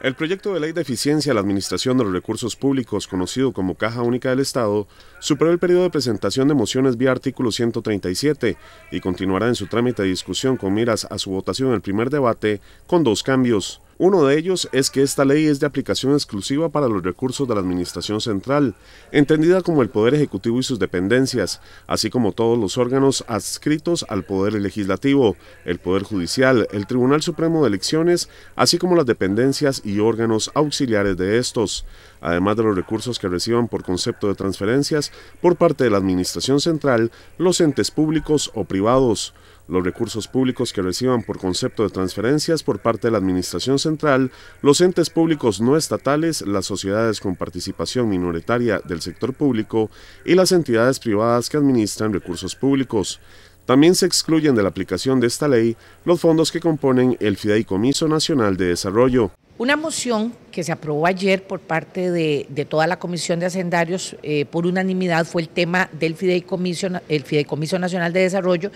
El proyecto de ley de eficiencia a la Administración de los Recursos Públicos, conocido como Caja Única del Estado, superó el periodo de presentación de mociones vía artículo 137 y continuará en su trámite de discusión con miras a su votación en el primer debate con dos cambios. Uno de ellos es que esta ley es de aplicación exclusiva para los recursos de la Administración Central, entendida como el Poder Ejecutivo y sus dependencias, así como todos los órganos adscritos al Poder Legislativo, el Poder Judicial, el Tribunal Supremo de Elecciones, así como las dependencias y órganos auxiliares de estos, además de los recursos que reciban por concepto de transferencias por parte de la Administración Central los entes públicos o privados. Los recursos públicos que reciban por concepto de transferencias por parte de la Administración Central, los entes públicos no estatales, las sociedades con participación minoritaria del sector público y las entidades privadas que administran recursos públicos. También se excluyen de la aplicación de esta ley los fondos que componen el Fideicomiso Nacional de Desarrollo. Una moción que se aprobó ayer por parte de, toda la Comisión de Hacendarios eh, por unanimidad fue el tema del Fideicomiso, el Fideicomiso Nacional de Desarrollo.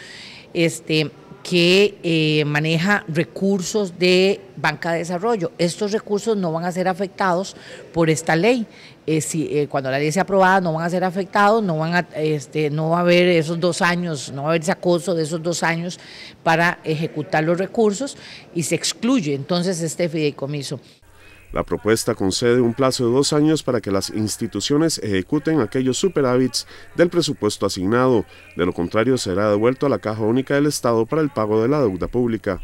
Este, que eh, maneja recursos de banca de desarrollo. Estos recursos no van a ser afectados por esta ley. Eh, si, eh, cuando la ley sea aprobada no van a ser afectados, no, van a, este, no va a haber esos dos años, no va a haber ese acoso de esos dos años para ejecutar los recursos y se excluye entonces este fideicomiso. La propuesta concede un plazo de dos años para que las instituciones ejecuten aquellos superávits del presupuesto asignado, de lo contrario será devuelto a la Caja Única del Estado para el pago de la deuda pública.